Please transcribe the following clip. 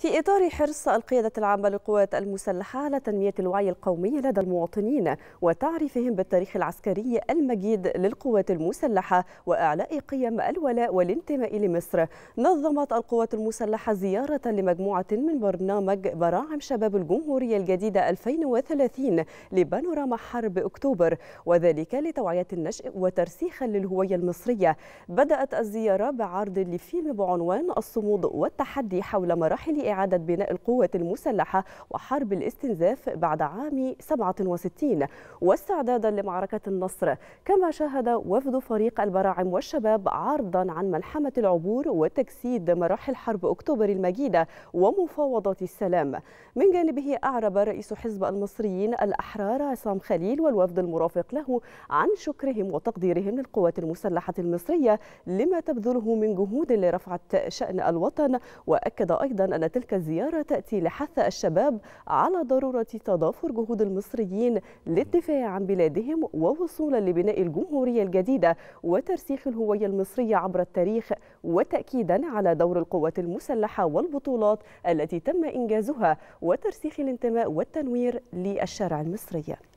في إطار حرص القيادة العامة للقوات المسلحة على تنمية الوعي القومي لدى المواطنين وتعريفهم بالتاريخ العسكري المجيد للقوات المسلحة وإعلاء قيم الولاء والانتماء لمصر نظمت القوات المسلحة زيارة لمجموعة من برنامج براعم شباب الجمهورية الجديدة 2030 لبانوراما حرب أكتوبر وذلك لتوعية النشء وترسيخا للهوية المصرية بدأت الزيارة بعرض لفيلم بعنوان الصمود والتحدي حول مراحل إعادة بناء القوة المسلحة وحرب الاستنزاف بعد عام 67 واستعدادا لمعركة النصر كما شاهد وفد فريق البراعم والشباب عرضا عن ملحمة العبور وتجسيد مراحل حرب أكتوبر المجيدة ومفاوضات السلام من جانبه أعرب رئيس حزب المصريين الأحرار عصام خليل والوفد المرافق له عن شكرهم وتقديرهم للقوات المسلحة المصرية لما تبذله من جهود لرفعة شأن الوطن وأكد أيضا أن تلك تلك الزيارة تأتي لحث الشباب على ضرورة تضافر جهود المصريين للدفاع عن بلادهم ووصولا لبناء الجمهورية الجديدة وترسيخ الهوية المصرية عبر التاريخ وتأكيدا على دور القوات المسلحة والبطولات التي تم إنجازها وترسيخ الانتماء والتنوير للشارع المصري